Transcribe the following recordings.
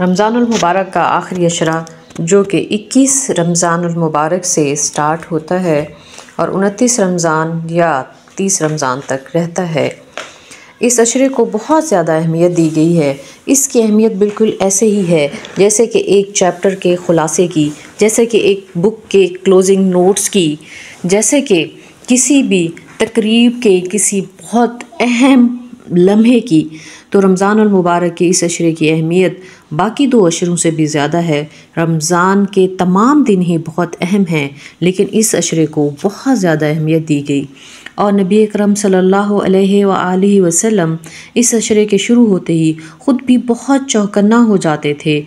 रमज़ानमबारक का आखिरी अशरा जो कि 21 रमज़ानमबारक से स्टार्ट होता है और 29 रमज़ान या 30 रमज़ान तक रहता है इस अशरे को बहुत ज़्यादा अहमियत दी गई है इसकी अहमियत बिल्कुल ऐसे ही है जैसे कि एक चैप्टर के ख़ुलासे की जैसे कि एक बुक के क्लोजिंग नोट्स की जैसे कि किसी भी तकरीब के किसी बहुत अहम लम्हे की तो रमज़ान मुबारक के इस अशरे की अहमियत बाकी दो अशरों से भी ज़्यादा है रमज़ान के तमाम दिन ही बहुत अहम हैं लेकिन इस अशरे को बहुत ज़्यादा अहमियत दी गई और नबी करम सम सल्ला इस अशरे के शुरू होते ही ख़ुद भी बहुत चौकन्ना हो जाते थे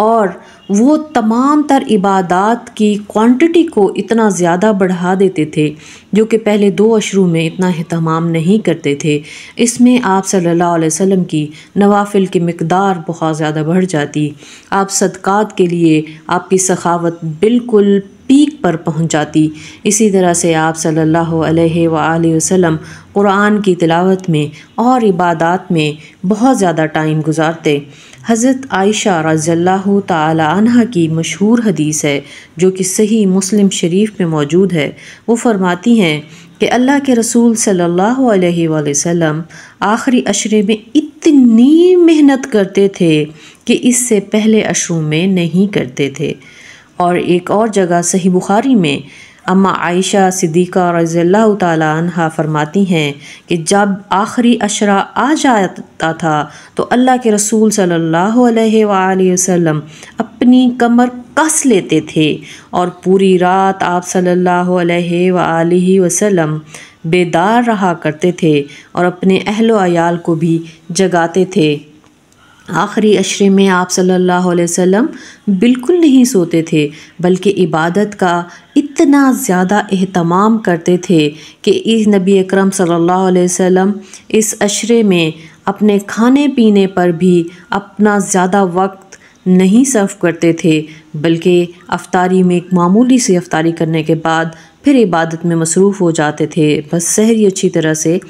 और वो तमाम तर इबादत की क्वांटिटी को इतना ज़्यादा बढ़ा देते थे जो कि पहले दो अशरू में इतना अहतमाम नहीं करते थे इसमें आप सल्लल्लाहु अलैहि वसल्लम की नवाफिल की मकदार बहुत ज़्यादा बढ़ जाती आप सदक़ात के लिए आपकी सखावत बिल्कुल पीक पर पहुंच जाती इसी तरह से आप सल्लल्लाहु अलैहि वसल्लम कुरान की तिलावत में और इबादत में बहुत ज़्यादा टाइम गुजारते हज़रत आयशा रज़ल्ला तह की मशहूर हदीस है जो कि सही मुस्लिम शरीफ में मौजूद है वो फरमाती हैं कि अल्लाह के रसूल सल्लल्लाहु अलैहि वसल्लम आखिरी अशरे में इतनी मेहनत करते थे कि इससे पहले अशरों में नहीं करते थे और एक और जगह सही बुखारी में अम्मा आयशा सिद्दीक़ा रज़ील्ला तहा फरमाती हैं कि जब आखिरी अशरा आ जाता था तो अल्लाह के रसूल सल्लल्लाहु अलैहि वसल्लम अपनी कमर कस लेते थे और पूरी रात आप सल्लल्लाहु अलैहि वसल्लम बेदार रहा करते थे और अपने अहल आयाल को भी जगाते थे आखिरी अशरे में आप सल्लल्लाहु अलैहि वसल्लम बिल्कुल नहीं सोते थे बल्कि इबादत का इतना ज़्यादा अहतमाम करते थे कि इस नबी अक्रम सल्लल्लाहु इस अशरे में अपने खाने पीने पर भी अपना ज़्यादा वक्त नहीं सर्व करते थे बल्कि अफ्तारी में एक मामूली सी अफ्तारी करने के बाद फिर इबादत में मसरूफ़ हो जाते थे बस सहरी अच्छी तरह से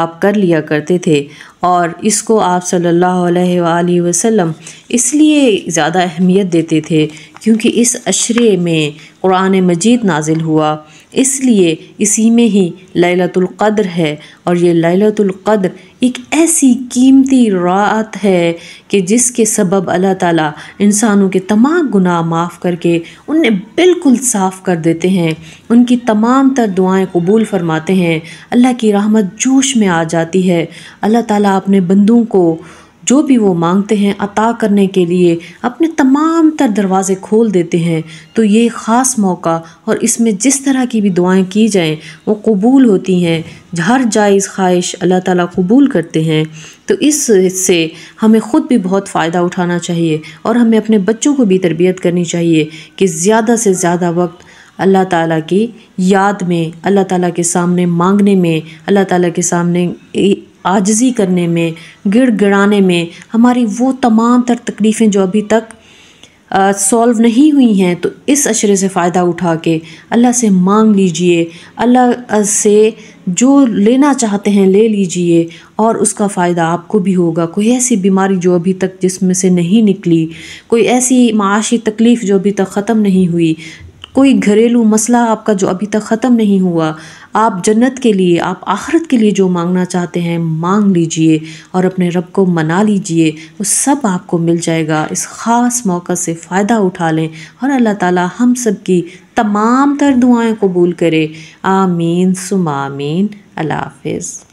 आप कर लिया करते थे और इसको आप सल्लल्लाहु अलैहि वसल्लम इसलिए ज़्यादा अहमियत देते थे क्योंकि इस अशरे में कुरान मजीद नाजिल हुआ इसलिए इसी में ही लैलतुल क़द्र है और ये लैलतुल क़द्र एक ऐसी कीमती रात है कि जिसके सबब अल्लाह ताला इंसानों के तमाम गुनाह माफ़ करके उन्हें बिल्कुल साफ़ कर देते हैं उनकी तमाम तर दुआएँ कबूल फरमाते हैं अल्लाह की रहमत जोश में आ जाती है अल्लाह ताला अपने बंदों को जो भी वो मांगते हैं अता करने के लिए अपने तमाम तर दरवाज़े खोल देते हैं तो ये ख़ास मौका और इसमें जिस तरह की भी दुआएं की जाएं वो कबूल होती हैं हर जायज़ ख्वाहिश अल्लाह ताला कबूल करते हैं तो इससे हमें ख़ुद भी बहुत फ़ायदा उठाना चाहिए और हमें अपने बच्चों को भी तरबियत करनी चाहिए कि ज़्यादा से ज़्यादा वक्त अल्लाह ताला की याद में अल्लाह ताला के सामने मांगने में अल्लाह ताला के सामने आजजी करने में गिड़ाने में हमारी वो तमाम तर तकलीफ़ें जो अभी तक सॉल्व नहीं हुई हैं तो इस अशरे से फ़ायदा उठा के अल्लाह से मांग लीजिए अल्लाह से जो लेना चाहते हैं ले लीजिए और उसका फ़ायदा आपको भी होगा कोई ऐसी बीमारी जो अभी तक जिसमें से नहीं निकली कोई ऐसी माशी तकलीफ़ जो अभी तक ख़त्म नहीं हुई कोई घरेलू मसला आपका जो अभी तक ख़त्म नहीं हुआ आप जन्नत के लिए आप आखरत के लिए जो मांगना चाहते हैं मांग लीजिए और अपने रब को मना लीजिए वो सब आपको मिल जाएगा इस ख़ास मौका से फ़ायदा उठा लें और अल्लाह ताला हम सब की तमाम तर दुआएँ कबूल करे आमीन सुमामीन अल्लाह हाफिज़